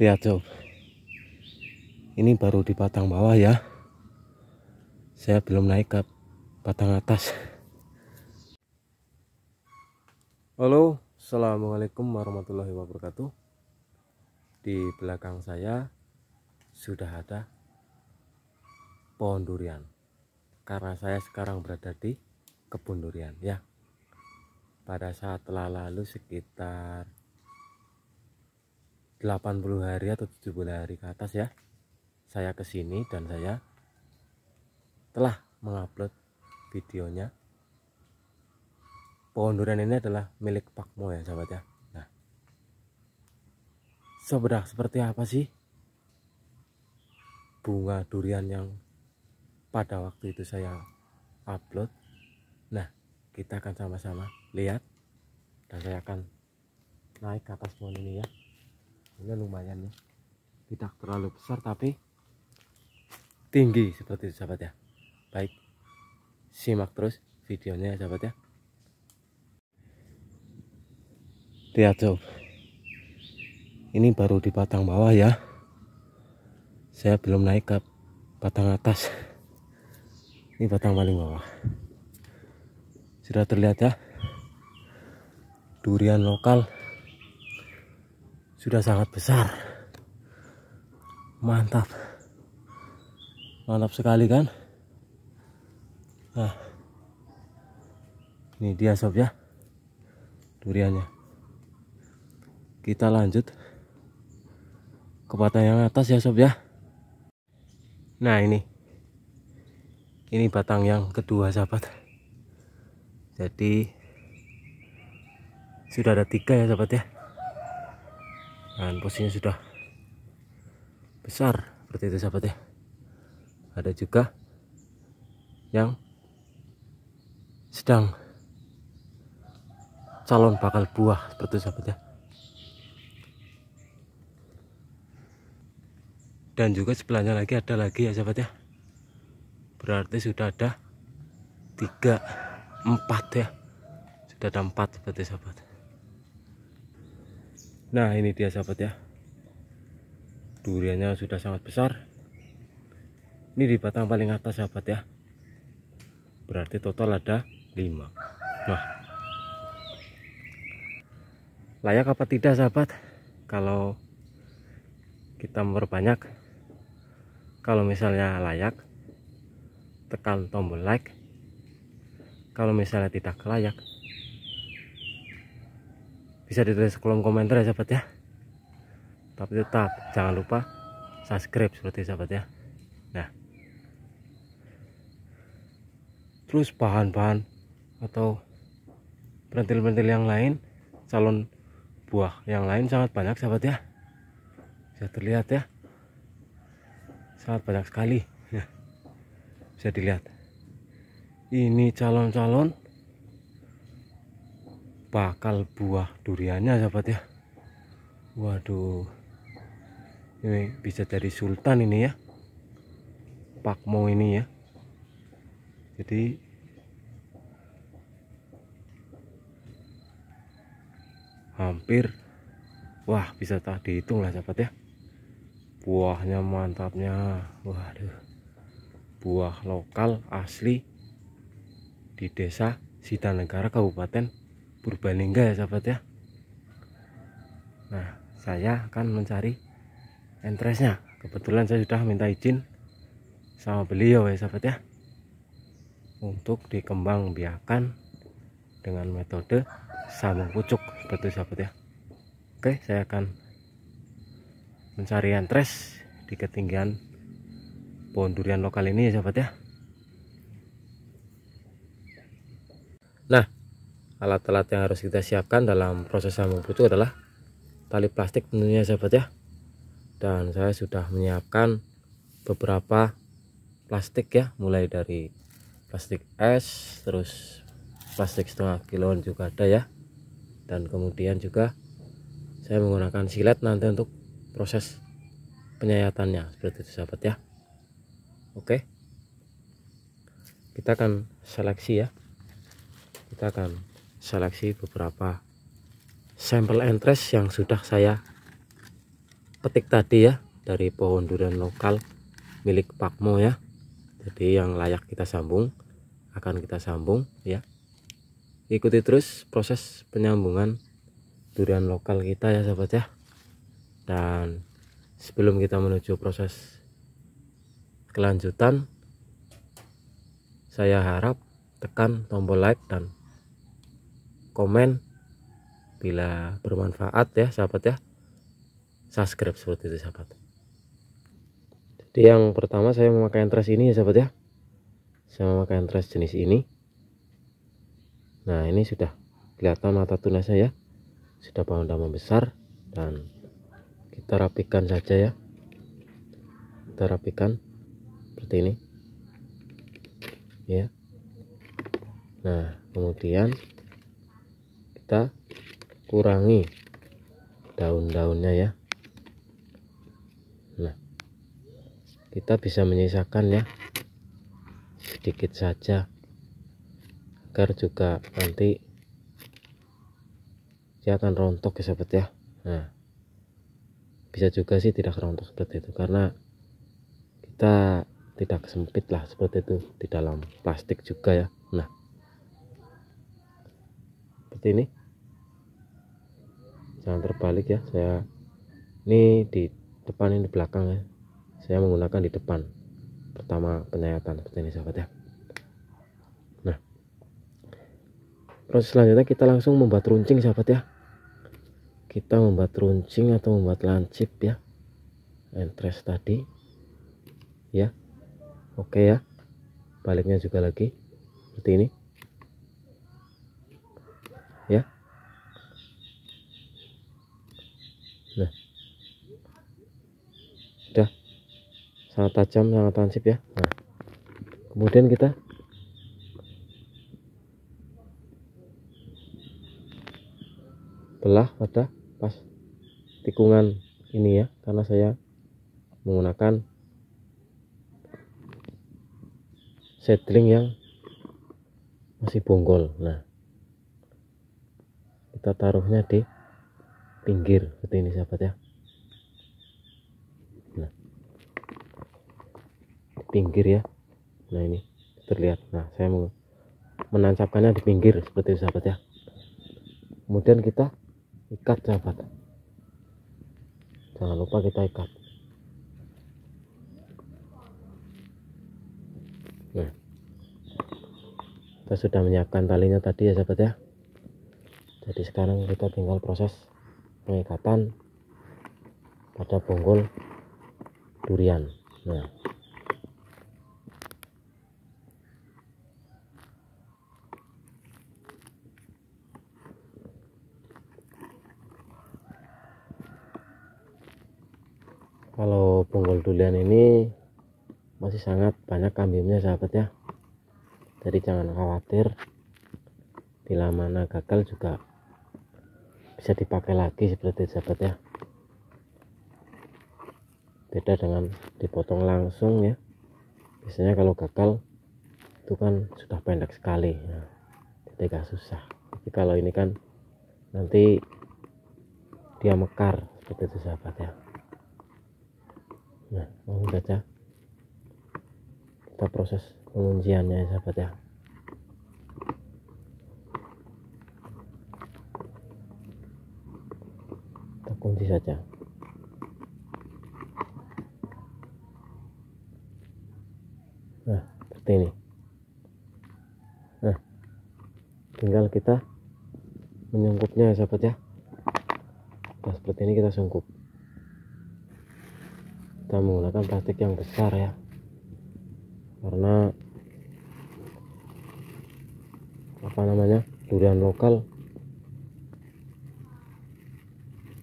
lihat dong ini baru di batang bawah ya saya belum naik ke batang atas halo assalamualaikum warahmatullahi wabarakatuh di belakang saya sudah ada pohon durian karena saya sekarang berada di kebun durian ya pada saat telah lalu sekitar 80 hari atau 70 hari ke atas ya saya kesini dan saya telah mengupload videonya pohon durian ini adalah milik Pak Mo ya sahabat ya nah sebenarnya seperti apa sih bunga durian yang pada waktu itu saya upload nah kita akan sama-sama lihat dan saya akan naik ke atas pohon ini ya ini lumayan ya tidak terlalu besar tapi tinggi seperti itu sahabat ya baik simak terus videonya ya sahabat ya lihat tuh ini baru di batang bawah ya saya belum naik ke batang atas ini batang paling bawah sudah terlihat ya durian lokal sudah sangat besar mantap mantap sekali kan nah ini dia sob ya duriannya kita lanjut ke batang yang atas ya sob ya nah ini ini batang yang kedua sahabat jadi sudah ada tiga ya sahabat ya dan posisinya sudah besar seperti itu sahabat ya ada juga yang sedang calon bakal buah seperti itu sahabat ya dan juga sebelahnya lagi ada lagi ya sahabat ya berarti sudah ada tiga empat ya sudah ada empat seperti sahabat ya, Nah ini dia sahabat ya Duriannya sudah sangat besar Ini di batang paling atas sahabat ya Berarti total ada 5 Nah Layak apa tidak sahabat Kalau kita memperbanyak Kalau misalnya layak Tekan tombol like Kalau misalnya tidak layak bisa ditulis kolom komentar ya sahabat ya tapi tetap jangan lupa subscribe seperti sahabat ya nah terus bahan-bahan atau perintil-perintil yang lain calon buah yang lain sangat banyak sahabat ya bisa terlihat ya sangat banyak sekali nah. bisa dilihat ini calon-calon bakal buah duriannya sahabat ya waduh ini bisa dari sultan ini ya pakmo ini ya jadi hampir wah bisa tak dihitung lah sahabat ya buahnya mantapnya waduh buah lokal asli di desa Sita Negara Kabupaten Purbalingga ya sahabat ya nah saya akan mencari entresnya kebetulan saya sudah minta izin sama beliau ya sahabat ya untuk dikembang biakan dengan metode sambung pucuk seperti sahabat ya oke saya akan mencari entres di ketinggian pohon durian lokal ini ya sahabat ya nah alat-alat yang harus kita siapkan dalam proses sambung pucuk adalah tali plastik tentunya sahabat ya dan saya sudah menyiapkan beberapa plastik ya mulai dari plastik es terus plastik setengah kiloan juga ada ya dan kemudian juga saya menggunakan silet nanti untuk proses penyayatannya seperti itu sahabat ya oke kita akan seleksi ya kita akan seleksi beberapa sampel entres yang sudah saya petik tadi ya dari pohon durian lokal milik Pakmo ya jadi yang layak kita sambung akan kita sambung ya ikuti terus proses penyambungan durian lokal kita ya sahabat ya dan sebelum kita menuju proses kelanjutan saya harap tekan tombol like dan komen bila bermanfaat ya sahabat ya subscribe seperti itu sahabat jadi yang pertama saya memakai entres ini ya sahabat ya saya memakai entres jenis ini nah ini sudah kelihatan mata tunasnya ya sudah bangun membesar dan kita rapikan saja ya kita rapikan seperti ini ya nah kemudian kita kurangi daun-daunnya ya nah kita bisa menyisakan ya sedikit saja agar juga nanti dia akan rontok ya sahabat ya nah bisa juga sih tidak rontok seperti itu karena kita tidak sempit lah seperti itu di dalam plastik juga ya nah seperti ini jangan terbalik ya saya ini di depan ini di belakang ya saya menggunakan di depan pertama penyayatan seperti ini sahabat ya nah proses selanjutnya kita langsung membuat runcing sahabat ya kita membuat runcing atau membuat lancip ya entres tadi ya oke ya baliknya juga lagi seperti ini ya sangat tajam sangat tansip ya nah kemudian kita belah pada pas tikungan ini ya karena saya menggunakan setling yang masih bonggol nah kita taruhnya di pinggir seperti ini sahabat ya pinggir ya nah ini terlihat nah saya mau menancapkannya di pinggir seperti itu sahabat ya kemudian kita ikat sahabat jangan lupa kita ikat nah kita sudah menyiapkan talinya tadi ya sahabat ya jadi sekarang kita tinggal proses pengikatan pada bonggol durian nah durian ini masih sangat banyak kambiumnya sahabat ya jadi jangan khawatir bila mana gagal juga bisa dipakai lagi seperti itu sahabat ya beda dengan dipotong langsung ya biasanya kalau gagal itu kan sudah pendek sekali ya. Nah, gak susah tapi kalau ini kan nanti dia mekar seperti itu sahabat ya nah langsung saja kita proses pengunciannya ya sahabat ya kita kunci saja nah seperti ini yang besar ya karena apa namanya durian lokal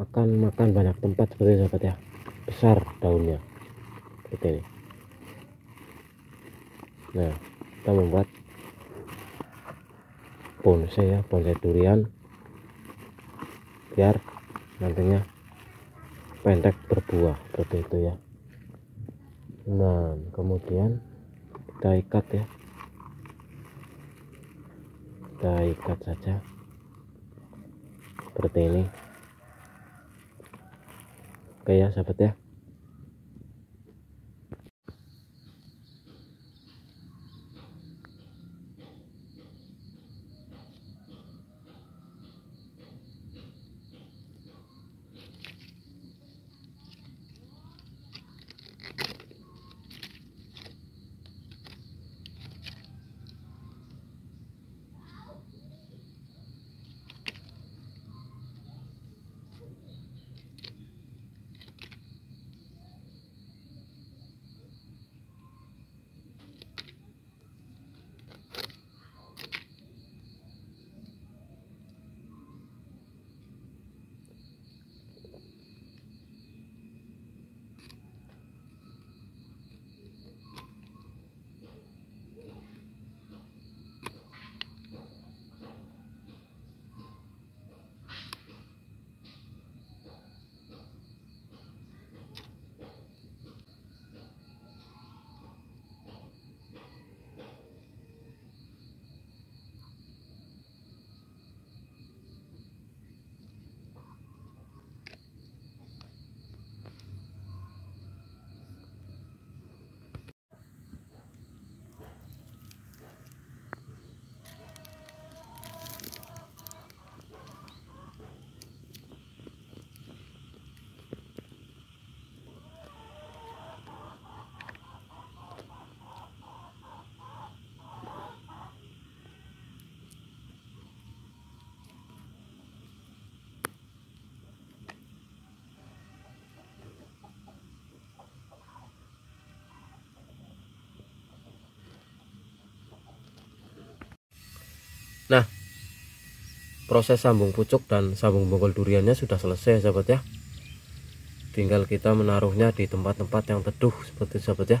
akan makan banyak tempat seperti ini sahabat ya besar daunnya seperti ini nah kita membuat bonsai ya bonsai durian biar nantinya pendek berbuah seperti itu ya nah kemudian kita ikat ya kita ikat saja seperti ini oke ya sahabat ya Nah, proses sambung pucuk dan sambung bongkol duriannya sudah selesai sahabat ya. Tinggal kita menaruhnya di tempat-tempat yang teduh seperti sahabat ya.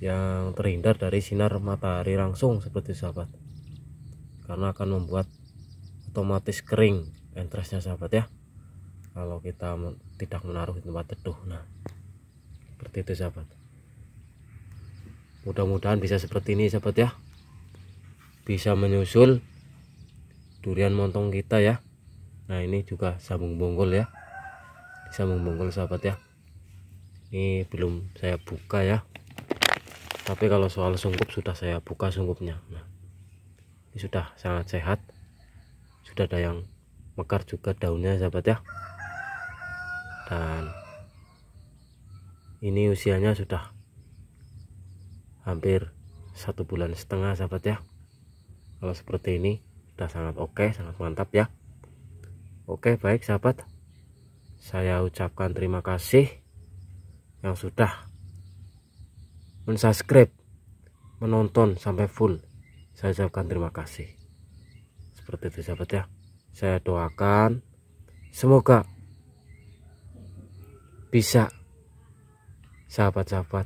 Yang terhindar dari sinar matahari langsung seperti sahabat. Karena akan membuat otomatis kering entresnya sahabat ya. Kalau kita tidak menaruh di tempat teduh. Nah, seperti itu sahabat. Mudah-mudahan bisa seperti ini sahabat ya bisa menyusul durian montong kita ya nah ini juga sambung bonggol ya sambung bonggol sahabat ya ini belum saya buka ya tapi kalau soal sungkup sudah saya buka sungkupnya nah, ini sudah sangat sehat sudah ada yang mekar juga daunnya sahabat ya dan ini usianya sudah hampir satu bulan setengah sahabat ya kalau seperti ini sudah sangat oke okay, sangat mantap ya oke okay, baik sahabat saya ucapkan terima kasih yang sudah mensubscribe menonton sampai full saya ucapkan terima kasih seperti itu sahabat ya saya doakan semoga bisa sahabat-sahabat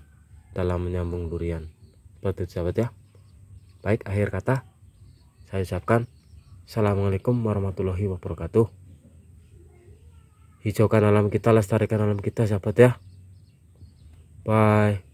dalam menyambung durian seperti itu sahabat ya baik akhir kata saya ucapkan Assalamualaikum warahmatullahi wabarakatuh. Hijaukan alam kita, lestarikan alam kita sahabat ya. Bye.